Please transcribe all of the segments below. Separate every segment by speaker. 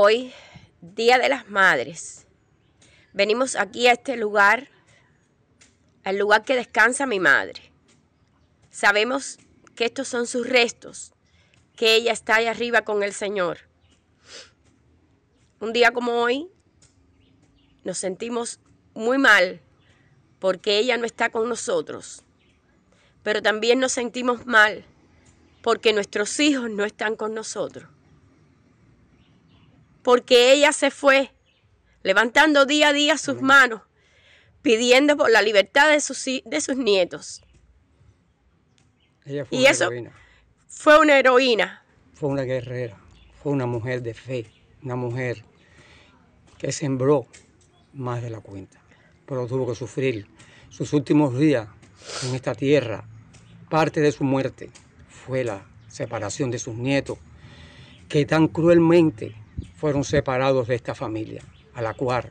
Speaker 1: Hoy, Día de las Madres, venimos aquí a este lugar, al lugar que descansa mi madre. Sabemos que estos son sus restos, que ella está ahí arriba con el Señor. Un día como hoy nos sentimos muy mal porque ella no está con nosotros, pero también nos sentimos mal porque nuestros hijos no están con nosotros porque ella se fue levantando día a día sus manos, pidiendo por la libertad de sus, de sus nietos.
Speaker 2: Ella fue y una eso heroína.
Speaker 1: fue una heroína.
Speaker 2: Fue una guerrera, fue una mujer de fe, una mujer que sembró más de la cuenta, pero tuvo que sufrir sus últimos días en esta tierra. Parte de su muerte fue la separación de sus nietos, que tan cruelmente fueron separados de esta familia, a la cual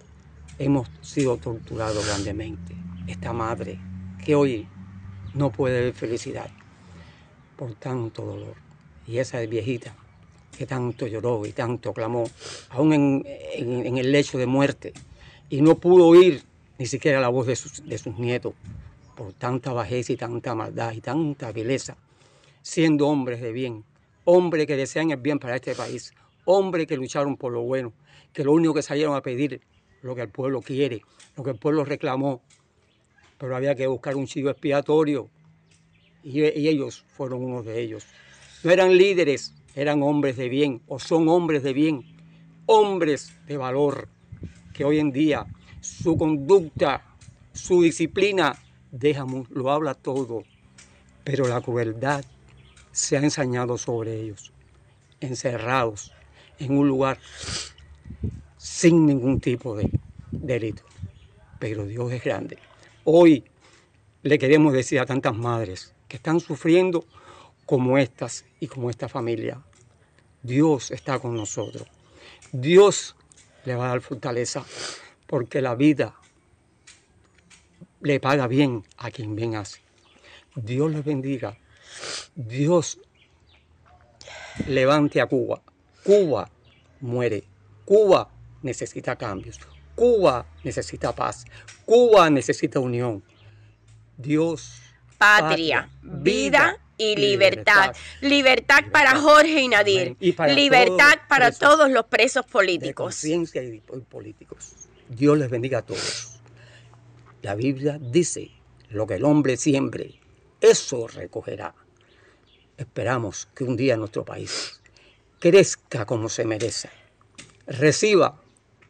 Speaker 2: hemos sido torturados grandemente. Esta madre que hoy no puede ver felicidad por tanto dolor. Y esa viejita que tanto lloró y tanto clamó, aún en, el lecho de muerte, y no pudo oír ni siquiera la voz de sus, nietos por tanta bajeza y tanta maldad y tanta vileza, siendo hombres de bien, hombres que desean el bien para este país, hombres que lucharon por lo bueno, que lo único que salieron a pedir, lo que el pueblo quiere, lo que el pueblo reclamó, pero había que buscar un sitio expiatorio y, e, ellos fueron unos de ellos. No eran líderes, eran hombres de bien o son hombres de bien, hombres de valor, que hoy en día su conducta, su disciplina, déjame, lo habla todo, pero la crueldad se ha ensañado sobre ellos, encerrados en un lugar sin ningún tipo de delito. Pero Dios es grande. Hoy le queremos decir a tantas madres que están sufriendo como estas y como esta familia. Dios está con nosotros. Dios le va a dar fortaleza porque la vida le paga bien a quien bien hace. Dios les bendiga. Dios levante a Cuba. Cuba muere. Cuba necesita cambios. Cuba necesita paz. Cuba necesita unión. Dios. Patria, vida,
Speaker 1: y libertad. Libertad, para Jorge y Nadir. libertad para todos los presos políticos.
Speaker 2: Ciencia y políticos. Dios les bendiga a todos. La Biblia dice, lo que el hombre siembre, eso recogerá. Esperamos que un día nuestro país crezca como se merece. Reciba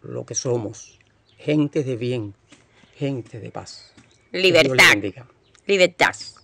Speaker 2: lo que somos, gente de bien, gente de paz.
Speaker 1: Libertad.
Speaker 2: Libertad.